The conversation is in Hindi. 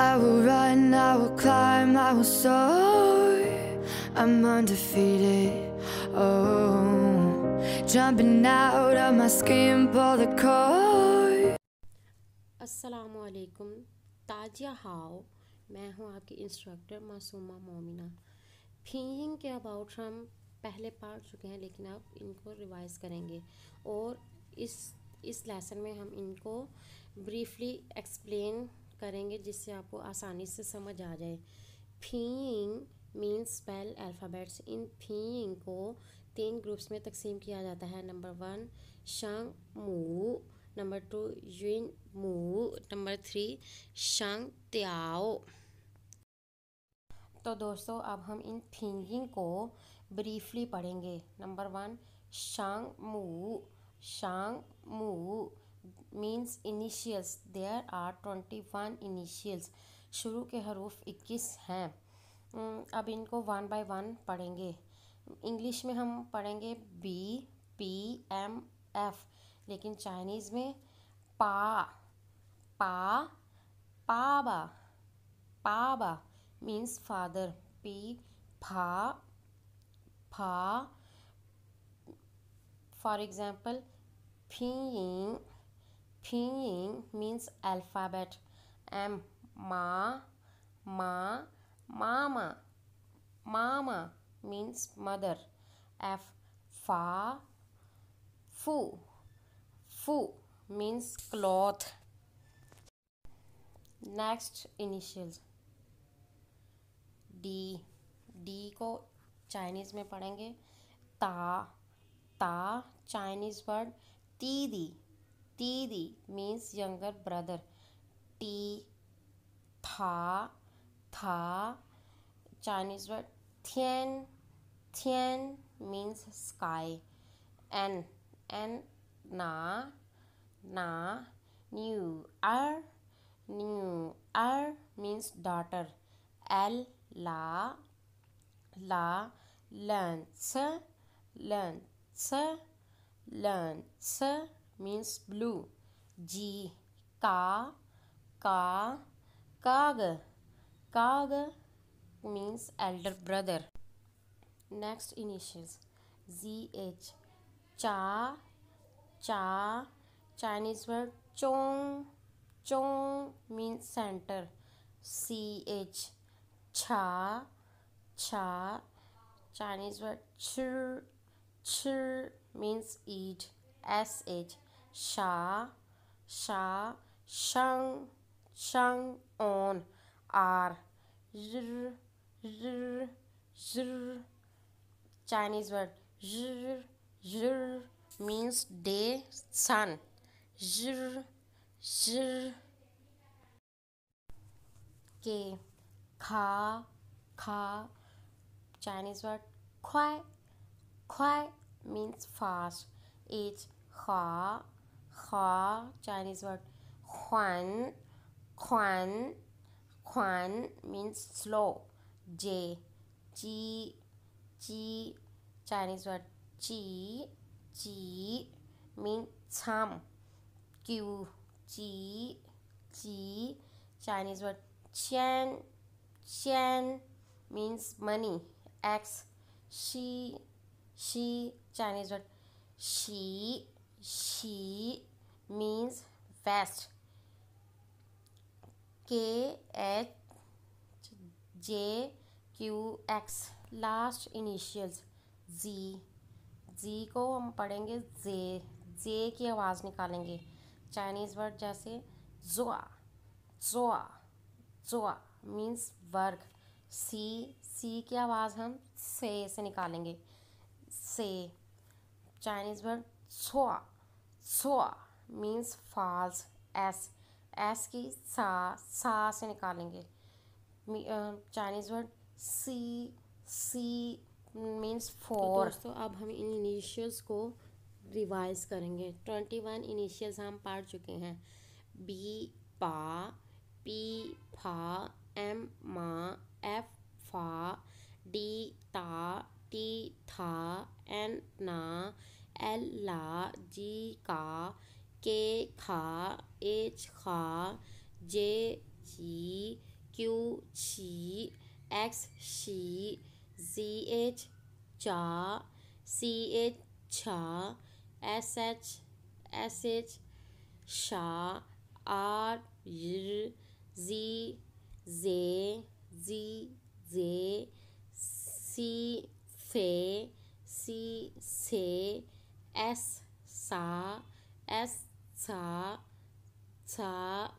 I will run, I will climb, I will soar. I'm undefeated. Oh, jumping out of my skin, pull the cord. असलकुम ताजिया हाओ मैं हूँ आपकी इंस्ट्रक्टर मासूमा मोमिना फीइंग के अबाउट हम पहले पार्ट चुके हैं लेकिन अब इनको रिवाइज करेंगे और इस इस लेसन में हम इनको ब्रीफली एक्सप्लेन करेंगे जिससे आपको आसानी से समझ आ जाए फीइंग मीन्स स्पेल अल्फ़ाबेट्स इन फीइंग को तीन ग्रुप्स में तकसीम किया जाता है नंबर वन शंग मू नंबर टू युन मू नंबर थ्री शंग त्याओ तो दोस्तों अब हम इन फिंगिंग को ब्रीफली पढ़ेंगे नंबर वन शांग मू शांग मू means initials there are twenty one initials शुरू के हरूफ इक्कीस हैं अब इनको वन बाय वन पढ़ेंगे इंग्लिश में हम पढ़ेंगे बी पी एम एफ लेकिन चाइनीज़ में पा पा पाबा पाबा मीन्स फादर पी फा फा फॉर एग्ज़ाम्पल फी थिंग मीन्स अल्फाबेट एम मा मा मामा मामा मीन्स मदर एफ फा फू फू means cloth next initial D D को चाइनीज में पढ़ेंगे ता ता चाइनीज वर्ड ती दी Didi means younger brother. T, Tha, Tha. Chinese word Tian, Tian means sky. N, N, Na, Na. New, R, New, R means daughter. L, La, La. Lunch, lunch, lunch. Means blue G का का काग काग means elder brother next initials Z H चा चा चाइनीज वर्ड चोंग चोंग मीन्स सेंटर सी एच छा छा चाइनीज वर्ड छ छ means eat S H sha, sha, shang, shang, on, r, zr, zr, zr. Chinese word zr, zr means day, sun. R, r. K, kha, kha. Chinese word kwai, kwai means fast. It's kha Kho, Chinese word Huan. Quan. Quan means slow. J. Ji. Ji. Chinese word Ji. Ji means thumb. Q. Ji. Ji. Chinese word Qian. Qian means money. X. She. She. Chinese word she. She means west K H J Q X last initials Z Z को हम पढ़ेंगे जे जे की आवाज़ निकालेंगे चाइनीज़ वर्ड जैसे जोआ जोआ जोआ मीन्स वर्क सी सी की आवाज़ हम से से निकालेंगे से चाइनीज़ वर्ड सोआ सोआ मीन्स फाज एस एस की सा सा से निकालेंगे चाइनीज़ वर्ड सी सी मीन्स फोर दोस्तों अब हम इन इनिशियल्स को रिवाइज करेंगे ट्वेंटी वन इनिशियल्स हम पढ़ चुके हैं बी पा पी फा एम मा एफ फा डी ता टी था एन ना एल ला जी का के खा एच खा जे जी क्यू छी एक्स छी जी एच चा सी एच छा एस एच एस एच शा R Z J Z J C फे सी से एस सा एस 茶。茶